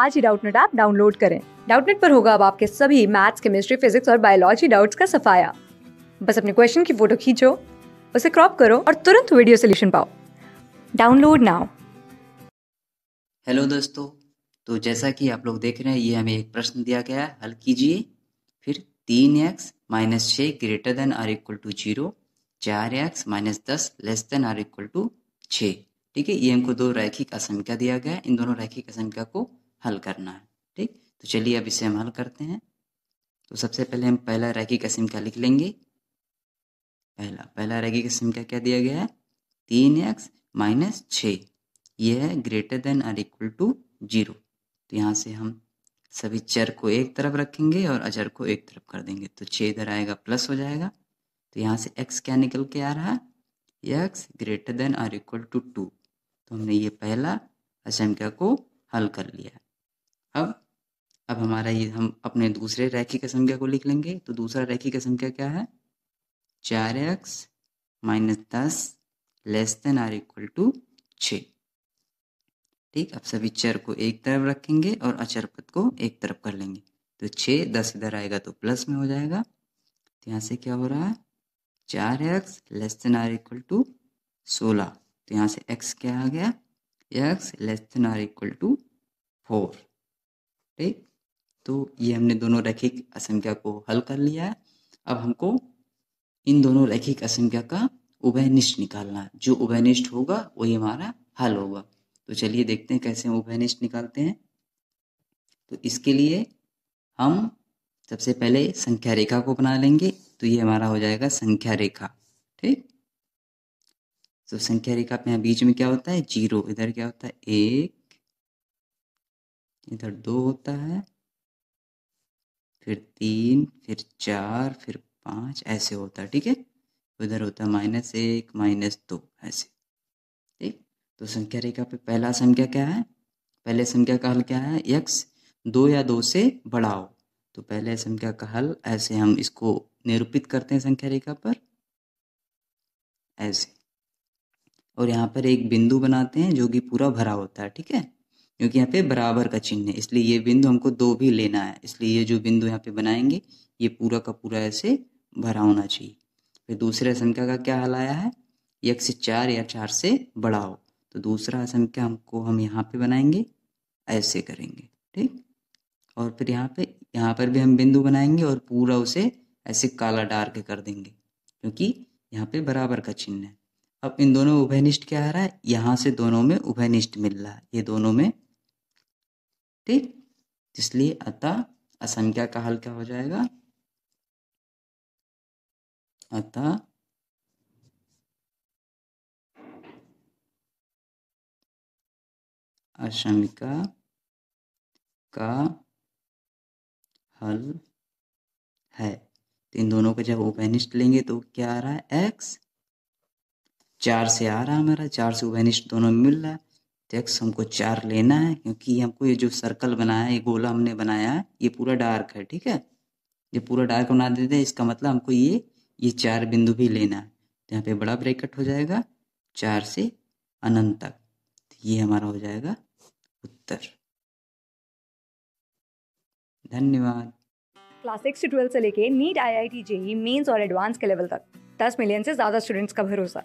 आज ही Doubtnut app download करें डाउटनेट पर होगा अब आपके सभी मैथ्स केमिस्ट्री फिजिक्स और बायोलॉजी डाउट्स का सफाया बस अपने क्वेश्चन की फोटो खींचो उसे क्रॉप करो और तुरंत वीडियो सोल्यूशन पाओ डाउनलोड नाउ हेलो दोस्तों तो जैसा कि आप लोग देख रहे हैं ये हमें एक प्रश्न दिया गया है हल कीजिए फिर तीन एक्स माइनस छः greater than or equal to zero चार एक्स माइनस दस less than or equal to छः ठीक है ये हमको दो रैखिक असंख्या दिया गया है इन दोनों रैखिक असंख्या को हल करना है ठीक तो चलिए अब इसे हम हल करते हैं तो सबसे पहले हम पहला रैकी का क्या लिख लेंगे पहला पहला रैगी का क्या क्या दिया गया है तीन एक्स माइनस छः यह है greater than or equal to zero तो यहाँ से हम सभी चर को एक तरफ रखेंगे और अजर को एक तरफ कर देंगे तो छः इधर आएगा प्लस हो जाएगा तो यहाँ से एक्स क्या निकल के आ रहा है X greater than or equal to two तो हमने ये पहला असंख्या को हल कर लिया है हमारा ये हम अपने दूसरे रैखिक संख्या को लिख लेंगे तो दूसरा रैखिक संख्या क्या है चार एक्स माइनस दस less than or equal to छ ठीक अब सभी चर को एक तरफ रखेंगे और अचर पद को एक तरफ कर लेंगे तो छः दस इधर आएगा तो प्लस में हो जाएगा तो यहाँ से क्या हो रहा है चार X less than or equal to सोलह तो यहाँ से एक्स क्या आ गया X less than or equal to four ठीक तो ये हमने दोनों रैखिक असंख्या को हल कर लिया है अब हमको इन दोनों रैखिक असंख्या का उभयनिष्ठ निकालना है जो उभयनिष्ठ होगा वही हमारा हल होगा तो चलिए देखते हैं कैसे हम उभयनिष्ठ निकालते हैं तो इसके लिए हम सबसे पहले संख्या रेखा को बना लेंगे तो ये हमारा हो जाएगा संख्या रेखा ठीक तो संख्या रेखा पे यहाँ बीच में क्या होता है जीरो इधर क्या होता है एक इधर दो होता है फिर तीन फिर चार फिर पाँच ऐसे होता ठीक है उधर होता माइनस एक माइनस दो ऐसे ठीक तो संख्या रेखा पे पहला संख्या क्या है पहले संख्या का हल क्या है यक्स दो या दो से बड़ा हो तो पहले संख्या का हल ऐसे हम इसको निरूपित करते हैं संख्या रेखा पर ऐसे और यहाँ पर एक बिंदु बनाते हैं जो कि पूरा भरा होता है ठीक है क्योंकि यहाँ पे बराबर का चिन्ह है इसलिए ये बिंदु हमको दो भी लेना है इसलिए ये जो बिंदु यहाँ पे बनाएंगे ये पूरा का पूरा ऐसे भरा होना चाहिए फिर दूसरे संख्या का क्या हल आया है एक से चार या चार से बड़ा हो तो दूसरा संख्या हमको हम यहाँ पे बनाएंगे ऐसे करेंगे ठीक और फिर यहाँ पे यहाँ पर भी हम बिंदु बनाएंगे और पूरा उसे ऐसे काला डार्क कर देंगे क्योंकि यहाँ पे बराबर का चिन्ह है अब इन दोनों उभयनिष्ठ क्या आ रहा है यहाँ से दोनों में उभयनिष्ठ मिल रहा है ये दोनों में ठीक इसलिए अतः असंख्या का हल क्या हो जाएगा अतः आशंका का हल है तो इन दोनों को जब ओपेनिस्ट लेंगे तो क्या आ रहा है एक्स चार से आ रहा है हमारा चार से ओपेनिस्ट दोनों मिल रहा है टैक्स हमको चार लेना है क्योंकि हमको ये जो सर्कल बनाया है ये गोला हमने बनाया है ये पूरा डार्क है ठीक है ये पूरा डार्क बना देते हैं इसका मतलब हमको ये ये चार बिंदु भी लेना है तो यहाँ पे बड़ा ब्रैकेट हो जाएगा चार से अनंत तक तो ये हमारा हो जाएगा उत्तर धन्यवाद क्लास सिक्स से से लेके NEET I I T JEE mains और एडवांस के लेवल तक दस मिलियन से ज्यादा स्टूडेंट्स का भरोसा